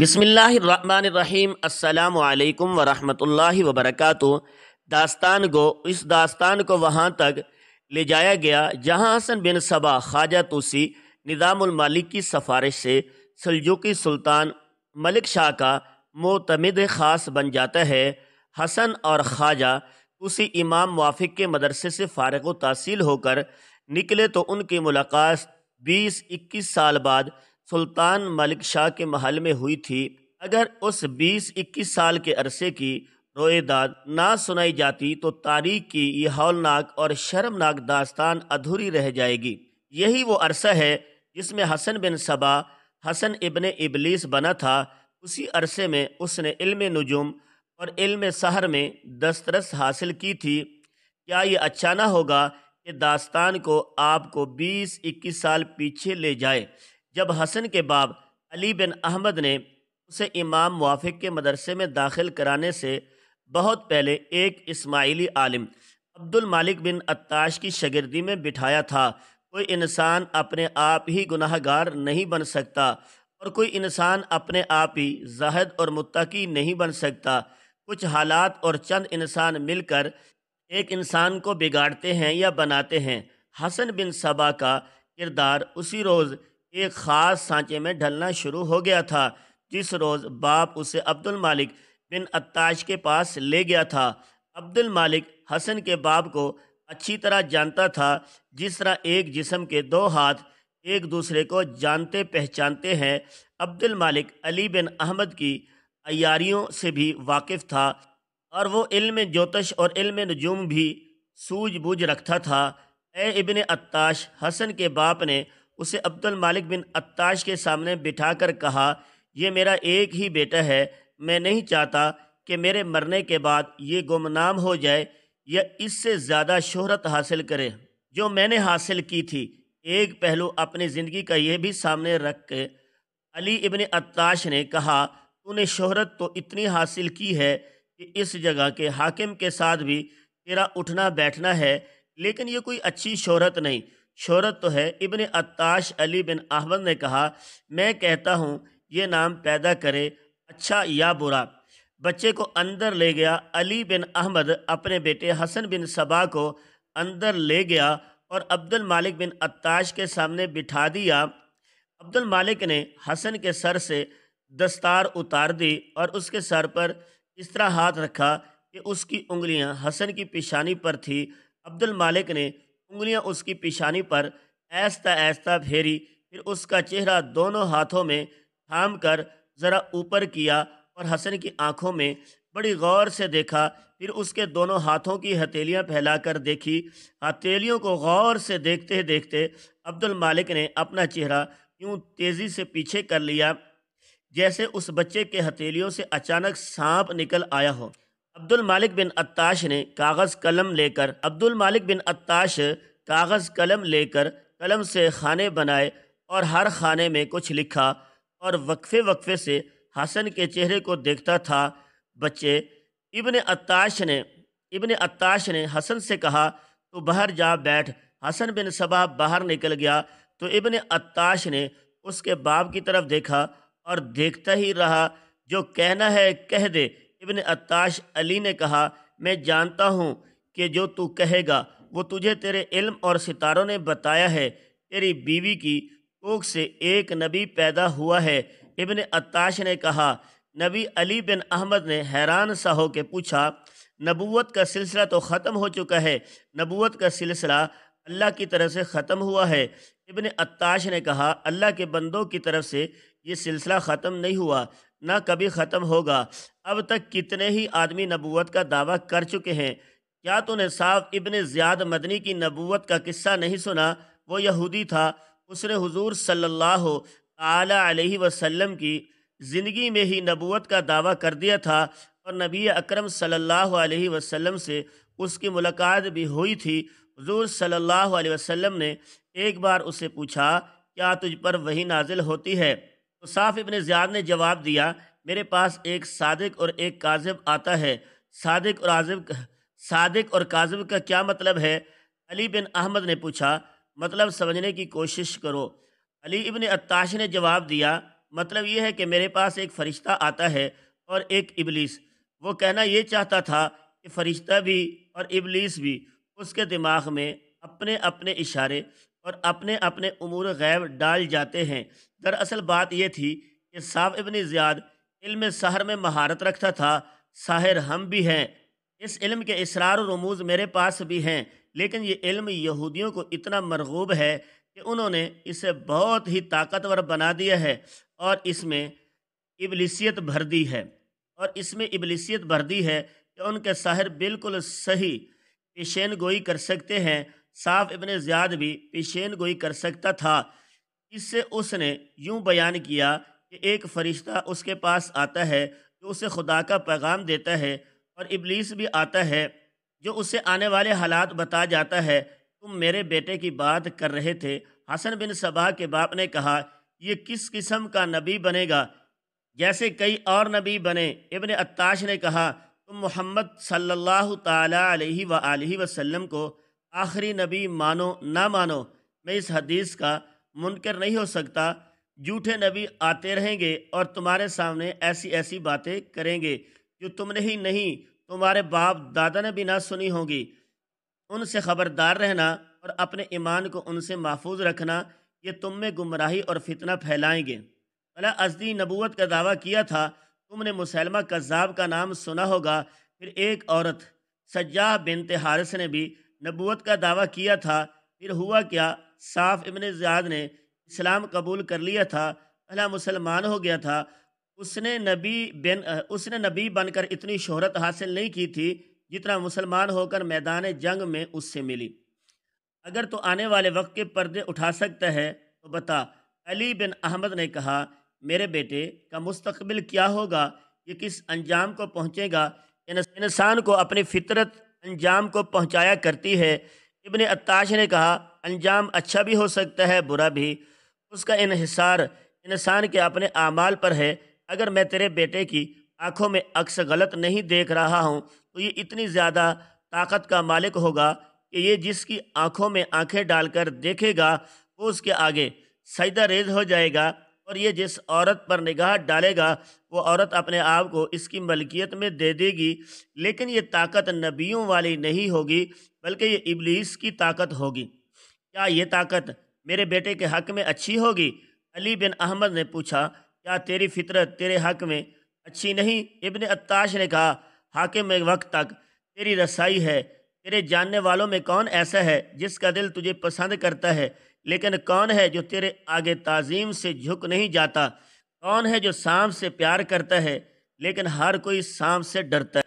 बिसमीम अल्लाम वरहमल वबरक दास्तान को इस दास्तान को वहाँ तक ले जाया गया जहाँ हसन बिन सबा ख्वाजा तूसी निज़ामलिक की सफारिश से सलजुकी सुल्तान मलिक शाह का मोतमद ख़ास बन जाता है हसन और ख्वाजा उसी इमाम वाफिक के मदरसे से फ़ारग तासील होकर निकले तो उनकी मुलाकात बीस इक्कीस साल बाद सुल्तान मलिक शाह के महल में हुई थी अगर उस 20-21 साल के अरसे की रोएदाद ना सुनाई जाती तो तारीख की यह हौलनाक और शर्मनाक दास्तान अधूरी रह जाएगी यही वो अरसा है जिसमें हसन बिन सबा हसन इबन इबलीस बना था उसी अरसे में उसने इल्म नजुम और इल्म सहर में दस्तरस हासिल की थी क्या ये अच्छा ना होगा कि दास्तान को आपको 20-21 साल पीछे ले जाए जब हसन के बाब अली बिन अहमद ने उसे इमाम मुआफ़ के मदरसे में दाखिल कराने से बहुत पहले एक इस्माइली आलिम अब्दुल मालिक बिन अत्ताश की शगिरदी में बिठाया था कोई इंसान अपने आप ही गुनाहगार नहीं बन सकता और कोई इंसान अपने आप ही जाहद और मुत्तकी नहीं बन सकता कुछ हालात और चंद इंसान मिलकर एक इंसान को बिगाड़ते हैं या बनाते हैं हसन बिन सबा का किरदार उसी रोज़ एक ख़ास सांचे में ढलना शुरू हो गया था जिस रोज़ बाप उसे अब्दुल मालिक बिन अत्ताश के पास ले गया था अब्दुल मालिक हसन के बाप को अच्छी तरह जानता था जिस तरह एक जिसम के दो हाथ एक दूसरे को जानते पहचानते हैं अब्दुल मालिक अली बिन अहमद की अयारियों से भी वाकिफ़ था और वो इल्म ज्योतिष और इल्म नजूम भी सूझबूझ रखता था ए इबन अत्ताश हसन के बाप ने उसे अब्दुल मालिक बिन अत्ताश के सामने बिठाकर कहा यह मेरा एक ही बेटा है मैं नहीं चाहता कि मेरे मरने के बाद ये गुमनाम हो जाए या इससे ज़्यादा शोहरत हासिल करे जो मैंने हासिल की थी एक पहलू अपनी ज़िंदगी का यह भी सामने रख के अली इबन अत्ताश ने कहा तूने शोहरत तो इतनी हासिल की है कि इस जगह के हाकिम के साथ भी तेरा उठना बैठना है लेकिन ये कोई अच्छी शोहरत नहीं शहरत तो है इबन अताश अली बिन अहमद ने कहा मैं कहता हूँ ये नाम पैदा करे अच्छा या बुरा बच्चे को अंदर ले गया अली बिन अहमद अपने बेटे हसन बिन सबा को अंदर ले गया और अब्दुल मालिक बिन अताश के सामने बिठा दिया अब्दुल मालिक ने हसन के सर से दस्तार उतार दी और उसके सर पर इस तरह हाथ रखा कि उसकी उंगलियां हसन की पेशानी पर थी अब्दुल मालिक ने उंगलियां उसकी पेशानी पर ऐसा ऐसा फेरी फिर उसका चेहरा दोनों हाथों में थाम कर ज़रा ऊपर किया और हसन की आंखों में बड़ी गौर से देखा फिर उसके दोनों हाथों की हथेलियां फैलाकर देखी हथेलियों को गौर से देखते देखते अब्दुल मालिक ने अपना चेहरा यूँ तेज़ी से पीछे कर लिया जैसे उस बच्चे के हथेलियों से अचानक सांप निकल आया हो अब्दुल मालिक बिन अत्ताश ने कागज़ कलम लेकर अब्दुल मालिक बिन अत्ताश कागज़ कलम लेकर कलम से खाने बनाए और हर खाने में कुछ लिखा और वक्फे वक्फे से हसन के चेहरे को देखता था बच्चे इब्ने अत्ताश ने इब्ने अत्ताश ने हसन से कहा तो बाहर जा बैठ हसन बिन सबा बाहर निकल गया तो इब्न अत्ताश ने उसके बाप की तरफ देखा और देखता ही रहा जो कहना है कह दे इबन अताश अली ने कहा मैं जानता हूँ कि जो तू कहेगा वो तुझे तेरे इल्म और सितारों ने बताया है तेरी बीवी की कोख से एक नबी पैदा हुआ है इबन अताश ने कहा नबी अली बिन अहमद ने हैरान सा हो के पूछा नबूवत का सिलसिला तो ख़त्म हो चुका है नबूवत का सिलसिला अल्लाह की तरफ से ख़त्म हुआ है इबन अताश ने कहा अल्लाह के बंदों की तरफ से ये सिलसिला ख़त्म नहीं हुआ ना कभी ख़त्म होगा अब तक कितने ही आदमी नबूवत का दावा कर चुके हैं क्या तूने साफ इबन ज़्याद मदनी की नबूवत का किस्सा नहीं सुना वो यहूदी था उसने हुजूर सल्लल्लाहु अलैहि वसल्लम की ज़िंदगी में ही नबूवत का दावा कर दिया था और नबी अकरम सल्लल्लाहु अलैहि वसल्लम से उसकी मुलाकात भी हुई थी हजूर सल्लल्लाहु अलैहि वसल्लम ने एक बार उसे पूछा क्या तुझ पर वही नाजिल होती है तो साफ इबन ज्याद ने जवाब दिया मेरे पास एक सादक और एक काजिब आता है सादक और आजिब सादक और काजिब का क्या मतलब है अली बिन अहमद ने पूछा मतलब समझने की कोशिश करो अली इबन अताश ने जवाब दिया मतलब यह है कि मेरे पास एक फ़रिश्ता आता है और एक इबलीस वो कहना ये चाहता था कि फ़रिश्ता भी और इबलीस भी उसके दिमाग में अपने अपने इशारे और अपने अपने अमूर गैब डाल जाते हैं दरअसल बात यह थी कि साफ इबन ज़ियाद इल्म सहर में महारत रखता था साहिर हम भी हैं इस इल्म के इसरार रमूज मेरे पास भी हैं लेकिन ये इल्म यहूदियों को इतना मरगूब है कि उन्होंने इसे बहुत ही ताकतवर बना दिया है और इसमें इबलिसियत भर दी है और इसमें इबलिसियत भर दी है कि उनके साहिर बिल्कुल सही पेशेन गोई कर सकते हैं साफ इबन ज़्याद भी पेशेन गोई कर सकता था इससे उसने यूं बयान किया कि एक फ़रिश्ता उसके पास आता है जो उसे खुदा का पैगाम देता है और इबलीस भी आता है जो उसे आने वाले हालात बता जाता है तुम मेरे बेटे की बात कर रहे थे हसन बिन सबा के बाप ने कहा ये किस किस्म का नबी बनेगा जैसे कई और नबी बने इबन अत्ताश ने कहा तुम मोहम्मद सल्ला तसलम को आखिरी नबी मानो ना मानो मैं इस हदीस का मुनकर नहीं हो सकता झूठे नबी आते रहेंगे और तुम्हारे सामने ऐसी ऐसी बातें करेंगे जो तुमने ही नहीं तुम्हारे बाप दादा ने भी ना सुनी होगी उनसे ख़बरदार रहना और अपने ईमान को उनसे महफूज रखना ये तुम में गुमराही और फितना फैलाएंगे भला अजदी नबूत का दावा किया था तुमने मुसलमा कज़ाब का नाम सुना होगा फिर एक औरत सज्जा बिनते हारिस ने भी नबूत का दावा किया था फिर हुआ क्या साफ इबन ज्याद ने इस्लाम कबूल कर लिया था पहला मुसलमान हो गया था उसने नबी बिन उसने नबी बनकर इतनी शहरत हासिल नहीं की थी जितना मुसलमान होकर मैदान जंग में उससे मिली अगर तो आने वाले वक्त के पर्दे उठा सकता है तो बता अली बिन अहमद ने कहा मेरे बेटे का मुस्तबिल क्या होगा ये किस अंजाम को पहुँचेगा इंसान को अपनी फितरत अंजाम को पहुंचाया करती है इबन अत्ताश ने कहा अंजाम अच्छा भी हो सकता है बुरा भी उसका इहिसार इंसान के अपने आमाल पर है अगर मैं तेरे बेटे की आंखों में अक्स गलत नहीं देख रहा हूँ तो ये इतनी ज़्यादा ताकत का मालिक होगा कि ये जिसकी आंखों में आंखें डालकर देखेगा वो उसके आगे सजदा रेज हो जाएगा और ये जिस औरत पर निगाह डालेगा वो औरत अपने आप को इसकी मलकियत में दे देगी लेकिन ये ताकत नबियों वाली नहीं होगी बल्कि ये इबलीस की ताकत होगी क्या ये ताकत मेरे बेटे के हक में अच्छी होगी अली बिन अहमद ने पूछा क्या तेरी फितरत तेरे हक में अच्छी नहीं इबन अत्ताश ने कहा हाकिम में वक्त तक तेरी रसाई है तेरे जानने वालों में कौन ऐसा है जिसका दिल तुझे पसंद करता है लेकिन कौन है जो तेरे आगे ताजीम से झुक नहीं जाता कौन है जो सांप से प्यार करता है लेकिन हर कोई सांप से डरता है